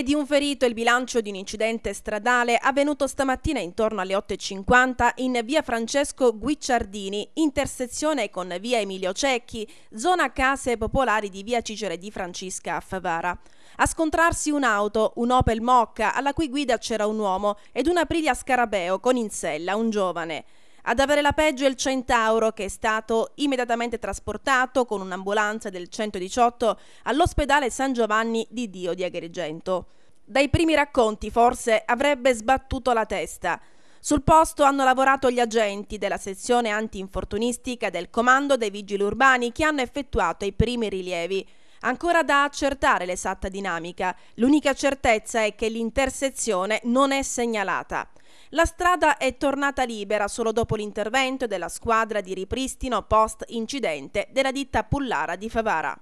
e di un ferito il bilancio di un incidente stradale avvenuto stamattina intorno alle 8.50 in via Francesco Guicciardini, intersezione con via Emilio Cecchi, zona case popolari di via Cicere di Francisca a Favara. A scontrarsi un'auto, un Opel Mocca, alla cui guida c'era un uomo, ed una Priglia Scarabeo con in sella un giovane. Ad avere la peggio è il centauro che è stato immediatamente trasportato con un'ambulanza del 118 all'ospedale San Giovanni di Dio di Agrigento. Dai primi racconti forse avrebbe sbattuto la testa. Sul posto hanno lavorato gli agenti della sezione antinfortunistica del Comando dei Vigili Urbani che hanno effettuato i primi rilievi. Ancora da accertare l'esatta dinamica, l'unica certezza è che l'intersezione non è segnalata. La strada è tornata libera solo dopo l'intervento della squadra di ripristino post-incidente della ditta Pullara di Favara.